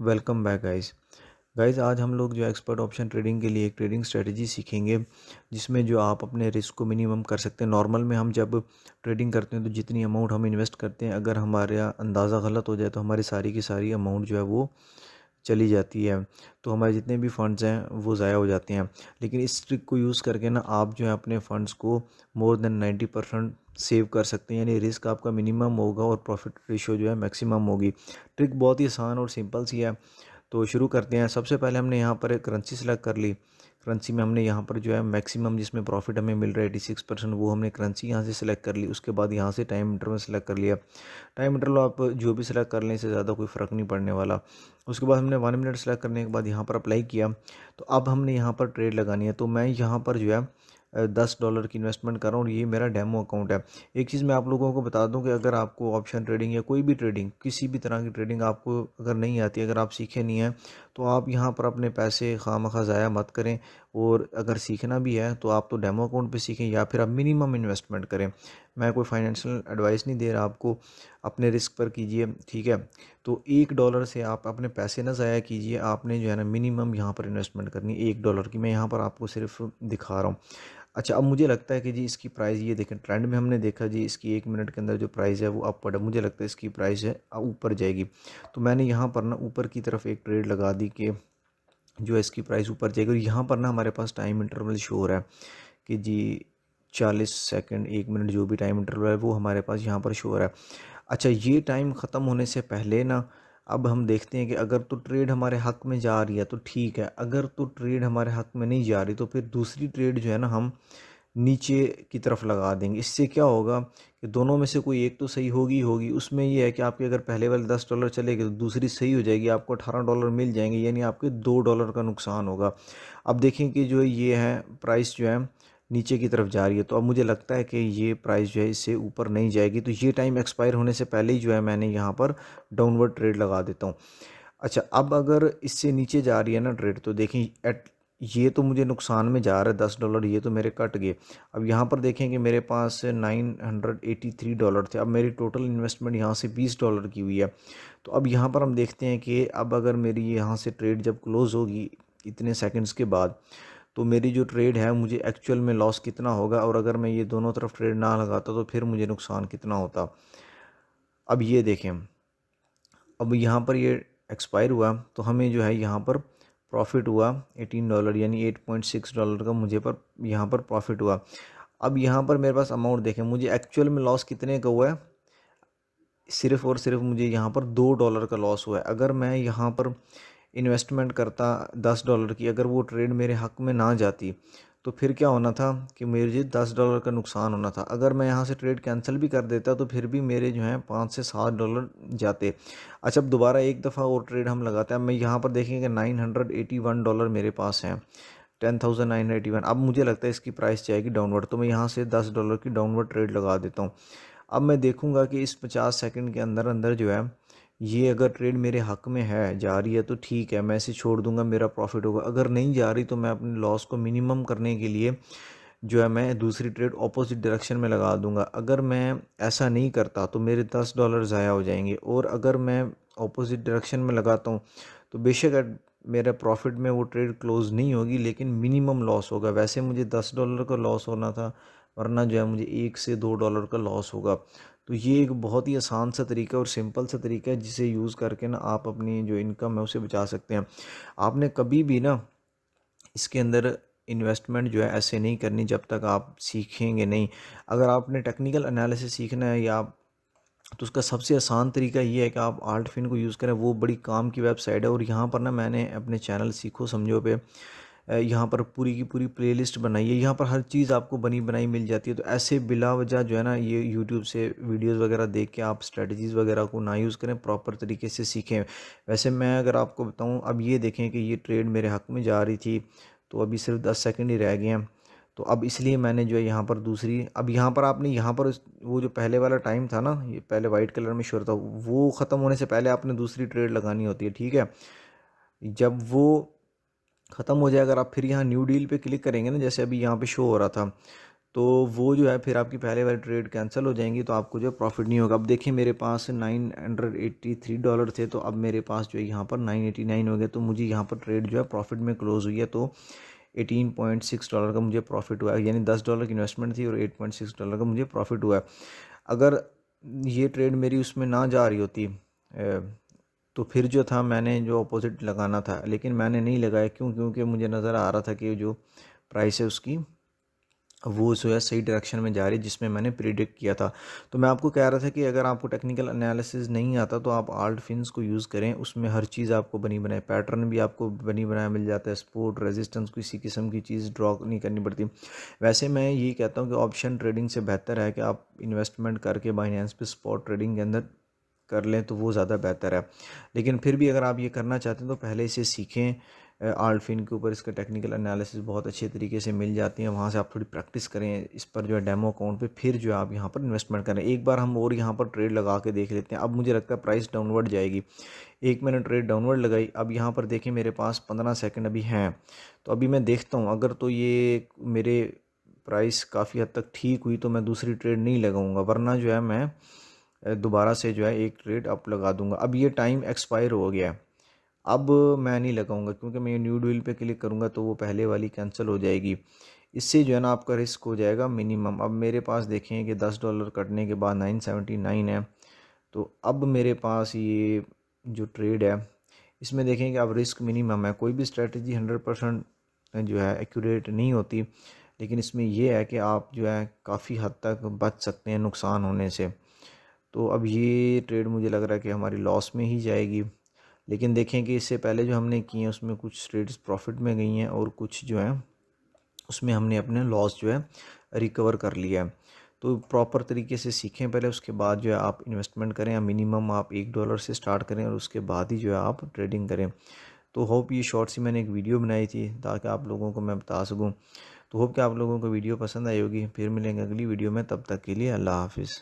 welcome back guys guys आज हम लोग जो एक्सपर्ट ऑप्शन ट्रेडिंग के लिए एक ट्रेडिंग स्ट्रेटजी सीखेंगे जिसमें जो आप अपने रिस्क को मिनिमम कर सकते हैं नॉर्मल में हम जब ट्रेडिंग करते हैं तो जितनी अमाउंट हम इन्वेस्ट करते हैं अगर हमारे अंदाज़ा गलत हो जाए तो हमारी सारी की सारी अमाउंट जो है वो चली जाती है तो हमारे जितने भी फ़ंड्स हैं वो ज़ाया हो जाते हैं लेकिन इस ट्रिक को यूज़ करके ना आप जो है अपने फ़ंड्स को more than ninety percent save कर सकते हैं यानी रिस्क आपका मिनिमम होगा और प्रॉफिट रेशियो जो है मैक्सिमम होगी ट्रिक बहुत ही आसान और सिंपल सी है तो शुरू करते हैं सबसे पहले हमने यहाँ पर एक करेंसी सेलेक्ट कर ली करंसी में हमने यहाँ पर जो है मैक्सिमम जिसमें प्रॉफिट हमें मिल रहा है एटी सिक्स परसेंट वो हमने करंसी यहाँ से सिलेक्ट कर ली उसके बाद यहाँ से टाइम इंटरवल सेलेक्ट कर लिया टाइम इंटरवल आप जो भी सिलेक्ट कर लें इससे ज़्यादा कोई फ़र्क नहीं पड़ने वाला उसके बाद हमने वन मिनट सेलेक्ट करने के बाद यहाँ पर अप्लाई किया तो अब हमने यहाँ पर ट्रेड लगानी है तो मैं यहाँ पर जो है दस डॉलर की इन्वेस्टमेंट कर रहा हूँ और ये मेरा डेमो अकाउंट है एक चीज़ मैं आप लोगों को बता दूँ कि अगर आपको ऑप्शन ट्रेडिंग या कोई भी ट्रेडिंग किसी भी तरह की ट्रेडिंग आपको अगर नहीं आती अगर आप सीखे नहीं हैं तो आप यहाँ पर अपने पैसे खाम खा ज़ाया मत करें और अगर सीखना भी है तो आप तो डेमो अकाउंट पर सीखें या फिर आप मिनिमम इन्वेस्टमेंट करें मैं कोई फाइनेंशियल एडवाइस नहीं दे रहा आपको अपने रिस्क पर कीजिए ठीक है तो एक डॉलर से आप अपने पैसे ना ज़ाया कीजिए आपने जो है ना मिनिमम यहाँ पर इन्वेस्टमेंट करनी एक डॉलर की मैं यहाँ पर आपको सिर्फ दिखा रहा हूँ अच्छा अब मुझे लगता है कि जी इसकी प्राइस ये देखें ट्रेंड में हमने देखा जी इसकी एक मिनट के अंदर जो प्राइस है वो अपवर्ड है मुझे लगता है इसकी प्राइस है ऊपर जाएगी तो मैंने यहाँ पर ना ऊपर की तरफ एक ट्रेड लगा दी कि जो है इसकी प्राइस ऊपर जाएगी और यहाँ पर ना हमारे पास टाइम इंटरवल शोर है कि जी चालीस सेकेंड एक मिनट जो भी टाइम इंटरवल है वो हमारे पास यहाँ पर शोर है अच्छा ये टाइम ख़त्म होने से पहले ना अब हम देखते हैं कि अगर तो ट्रेड हमारे हक में जा रही है तो ठीक है अगर तो ट्रेड हमारे हक में नहीं जा रही तो फिर दूसरी ट्रेड जो है ना हम नीचे की तरफ लगा देंगे इससे क्या होगा कि दोनों में से कोई एक तो सही होगी होगी उसमें ये है कि आपके अगर पहले वाले दस डॉलर चले गए तो दूसरी सही हो जाएगी आपको अठारह डॉलर मिल जाएंगे यानी आपके दो डॉलर का नुकसान होगा अब देखें कि जो ये है प्राइस जो है नीचे की तरफ जा रही है तो अब मुझे लगता है कि ये प्राइस जो है इससे ऊपर नहीं जाएगी तो ये टाइम एक्सपायर होने से पहले ही जो है मैंने यहाँ पर डाउनवर्ड ट्रेड लगा देता हूँ अच्छा अब अगर इससे नीचे जा रही है ना ट्रेड तो देखें एट ये तो मुझे नुकसान में जा रहा है दस डॉलर ये तो मेरे कट गए अब यहाँ पर देखें कि मेरे पास nine hundred eighty three dollar थे अब मेरी टोटल इन्वेस्टमेंट यहाँ से बीस डॉलर की हुई है तो अब यहाँ पर हम देखते हैं कि अब अगर मेरी यहाँ से ट्रेड जब क्लोज़ होगी इतने सेकंड्स के बाद तो मेरी जो ट्रेड है मुझे एक्चुअल में लॉस कितना होगा और अगर मैं ये दोनों तरफ ट्रेड ना लगाता तो फिर मुझे नुकसान कितना होता अब ये देखें अब यहाँ पर ये एक्सपायर हुआ तो हमें जो है यहाँ पर प्रॉफिट हुआ एटीन डॉलर यानी एट पॉइंट सिक्स डॉलर का मुझे पर यहाँ पर प्रॉफिट हुआ अब यहाँ पर मेरे पास अमाउंट देखें मुझे एक्चुअल में लॉस कितने का हुआ है सिर्फ़ और सिर्फ मुझे यहाँ पर दो डॉलर का लॉस हुआ है अगर मैं यहाँ पर इन्वेस्टमेंट करता दस डॉलर की अगर वो ट्रेड मेरे हक में ना जाती तो फिर क्या होना था कि मेरे दस डॉलर का नुकसान होना था अगर मैं यहाँ से ट्रेड कैंसिल भी कर देता तो फिर भी मेरे जो हैं पाँच से सात डॉलर जाते अच्छा अब दोबारा एक दफ़ा और ट्रेड हम लगाते हैं अब मैं यहाँ पर देखेंगे कि nine hundred eighty one dollar मेरे पास हैं ten thousand nine eighty one अब मुझे लगता है इसकी प्राइस जाएगी डाउनवर्ड तो मैं यहाँ से दस डॉलर की डाउनवर्ड ट्रेड लगा देता हूँ अब मैं देखूँगा कि इस पचास सेकेंड के अंदर अंदर जो है ये अगर ट्रेड मेरे हक में है जा रही है तो ठीक है मैं इसे छोड़ दूंगा मेरा प्रॉफिट होगा अगर नहीं जा रही तो मैं अपने लॉस को मिनिमम करने के लिए जो है मैं दूसरी ट्रेड ऑपोजिट डायरेक्शन में लगा दूंगा अगर मैं ऐसा नहीं करता तो मेरे दस डॉलर ज़ाया हो जाएंगे और अगर मैं ऑपोजिट डायरेक्शन में लगाता हूँ तो बेशक मेरा प्रॉफिट में वो ट्रेड क्लोज़ नहीं होगी लेकिन मिनिमम लॉस होगा वैसे मुझे दस डॉलर का लॉस होना था वरना जो है मुझे एक से दो डॉलर का लॉस होगा तो ये एक बहुत ही आसान सा तरीका और सिंपल सा तरीका है जिसे यूज़ करके ना आप अपनी जो इनकम है उसे बचा सकते हैं आपने कभी भी ना इसके अंदर इन्वेस्टमेंट जो है ऐसे नहीं करनी जब तक आप सीखेंगे नहीं अगर आपने टेक्निकल एनालिसिस सीखना है या तो उसका सबसे आसान तरीका ये है कि आप आर्टफिन को यूज़ करें वो बड़ी काम की वेबसाइट है और यहाँ पर ना मैंने अपने चैनल सीखो समझो पे यहाँ पर पूरी की पूरी प्लेलिस्ट बनाई है यहाँ पर हर चीज़ आपको बनी बनाई मिल जाती है तो ऐसे बिला वजह जो है ना ये यूट्यूब से वीडियोस वगैरह देख के आप स्ट्रेटजीज़ वगैरह को ना यूज़ करें प्रॉपर तरीके से सीखें वैसे मैं अगर आपको बताऊँ अब ये देखें कि ये ट्रेड मेरे हक में जा रही थी तो अभी सिर्फ दस सेकेंड ही रह गए हैं तो अब इसलिए मैंने जो है यहाँ पर दूसरी अब यहाँ पर आपने यहाँ पर वो जो पहले वाला टाइम था ना ये पहले वाइट कलर में शोर था वो ख़त्म होने से पहले आपने दूसरी ट्रेड लगानी होती है ठीक है जब वो ख़त्म हो जाए अगर आप फिर यहाँ न्यू डील पे क्लिक करेंगे ना जैसे अभी यहाँ पे शो हो रहा था तो वो जो है फिर आपकी पहले वाली ट्रेड कैंसिल हो जाएंगी तो आपको जो है प्रॉफिट नहीं होगा अब देखिए मेरे पास nine hundred eighty three dollar थे तो अब मेरे पास जो है यहाँ पर नाइन एटी नाइन हो गया तो मुझे यहाँ पर ट्रेड जो है प्रॉफिट में क्लोज़ हुई है तो एटीन पॉइंट सिक्स डॉलर का मुझे प्रॉफिट हुआ है यानी दस डॉलर की इन्वेस्टमेंट थी और एट पॉइंट सिक्स डॉलर का मुझे प्रॉफिट हुआ है अगर ये ट्रेड मेरी उसमें ना जा रही होती तो फिर जो था मैंने जो अपोजिट लगाना था लेकिन मैंने नहीं लगाया क्यों क्योंकि मुझे नज़र आ रहा था कि जो प्राइस है उसकी वो जो है सही डायरेक्शन में जा रही है जिसमें मैंने प्रिडिक्ट किया था तो मैं आपको कह रहा था कि अगर आपको टेक्निकल एनालिसिस नहीं आता तो आप आल्ट फिन्स को यूज़ करें उसमें हर चीज़ आपको बनी बनाए पैटर्न भी आपको बनी बनाया मिल जाता है स्पोर्ट रेजिस्टेंस किसी किस्म की चीज़ ड्रॉ नहीं करनी पड़ती वैसे मैं ये कहता हूँ कि ऑप्शन ट्रेडिंग से बेहतर है कि आप इन्वेस्टमेंट करके बाइनेंस पर स्पॉट ट्रेडिंग के अंदर कर लें तो वो ज़्यादा बेहतर है लेकिन फिर भी अगर आप ये करना चाहते हैं तो पहले इसे सीखें आल्टफिन के ऊपर इसका टेक्निकल एनालिसिस बहुत अच्छे तरीके से मिल जाती है वहाँ से आप थोड़ी प्रैक्टिस करें इस पर जो है डेमो अकाउंट पे फिर जो है आप यहाँ पर इन्वेस्टमेंट करें एक बार हम और यहाँ पर ट्रेड लगा के देख लेते हैं अब मुझे लगता है प्राइस डाउनवर्ड जाएगी एक मैंने ट्रेड डाउनवर्ड लगाई अब यहाँ पर देखें मेरे पास पंद्रह सेकेंड अभी हैं तो अभी मैं देखता हूँ अगर तो ये मेरे प्राइस काफ़ी हद तक ठीक हुई तो मैं दूसरी ट्रेड नहीं लगाऊँगा वरना जो है मैं दोबारा से जो है एक ट्रेड अप लगा दूंगा अब ये टाइम एक्सपायर हो गया है अब मैं नहीं लगाऊंगा क्योंकि मैं ये न्यू डील पे क्लिक करूंगा तो वो पहले वाली कैंसिल हो जाएगी इससे जो है ना आपका रिस्क हो जाएगा मिनिमम अब मेरे पास देखें कि दस डॉलर कटने के बाद नाइन सेवेंटी नाइन है तो अब मेरे पास ये जो ट्रेड है इसमें देखें कि अब रिस्क मिनिमम है कोई भी स्ट्रेटजी हंड्रेड परसेंट जो है एक्यूरेट नहीं होती लेकिन इसमें यह है कि आप जो है काफ़ी हद तक बच सकते हैं नुकसान होने से तो अब ये ट्रेड मुझे लग रहा है कि हमारी लॉस में ही जाएगी लेकिन देखें कि इससे पहले जो हमने किए हैं उसमें कुछ ट्रेड्स प्रॉफिट में गई हैं और कुछ जो है उसमें हमने अपने लॉस जो है रिकवर कर लिया है तो प्रॉपर तरीके से सीखें पहले उसके बाद जो है आप इन्वेस्टमेंट करें या मिनिमम आप एक डॉलर से स्टार्ट करें और उसके बाद ही जो है आप ट्रेडिंग करें तो होप ये शॉर्ट सी मैंने एक वीडियो बनाई थी ताकि आप लोगों को मैं बता सकूं तो होप कि आप लोगों को वीडियो पसंद आई होगी फिर मिलेंगे अगली वीडियो में तब तक के लिए अल्लाह हाफिज़